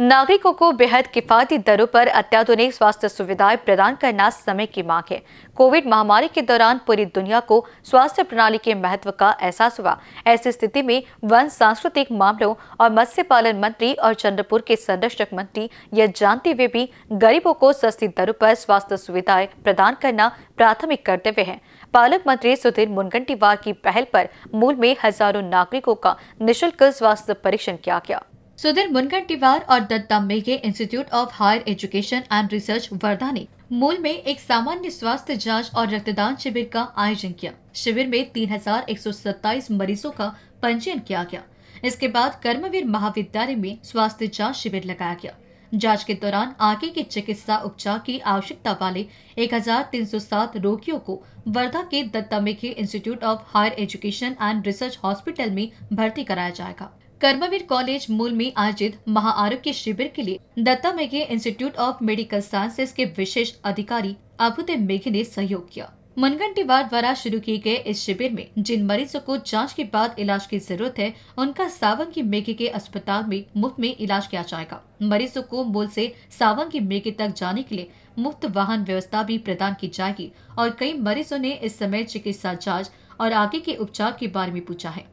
नागरिकों को बेहद किफायती दरों पर अत्याधुनिक स्वास्थ्य सुविधाएं प्रदान करना समय की मांग है कोविड महामारी के दौरान पूरी दुनिया को स्वास्थ्य प्रणाली के महत्व का एहसास हुआ ऐसी स्थिति में वन सांस्कृतिक मामलों और मत्स्य पालन मंत्री और चंद्रपुर के संरक्षक मंत्री यह जानते हुए भी गरीबों को सस्ती दरों पर स्वास्थ्य सुविधाएं प्रदान करना प्राथमिक कर्तव्य है पालक मंत्री सुधीर मुनगंटीवार की पहल पर मूल में हजारों नागरिकों का निःशुल्क स्वास्थ्य परीक्षण किया गया सुधीर मुनगंटीवार और Datta Meghe institute of higher education and research Wardha ने मूल में एक सामान्य स्वास्थ्य जांच और रक्तदान शिविर का आयोजन किया शिविर में 3,127 मरीजों का पंजीयन किया गया इसके बाद कर्मवीर महाविद्यालय में स्वास्थ्य जांच शिविर लगाया गया जांच के दौरान आगे के चिकित्सा उपचार की आवश्यकता वाले 1,307 रोगियों को वर्धा के Datta Meghe institute of higher education and research hospital में भर्ती कराया जाएगा कर्मवीर कॉलेज मूल में आयोजित महाआरोग्य शिविर के लिए Datta Meghe institute of medical sciences के विशेष अधिकारी अभुदय मेघे ने सहयोग किया मनगन द्वारा शुरू किए गए इस शिविर में जिन मरीजों को जांच के बाद इलाज की जरूरत है उनका सावंगी मेघे के अस्पताल में मुफ्त में इलाज किया जाएगा मरीजों को मूल से सावंगी मेघे तक जाने के लिए मुफ्त वाहन व्यवस्था भी प्रदान की जाएगी और कई मरीजों ने इस समय चिकित्सा जाँच और आगे के उपचार के बारे में पूछा है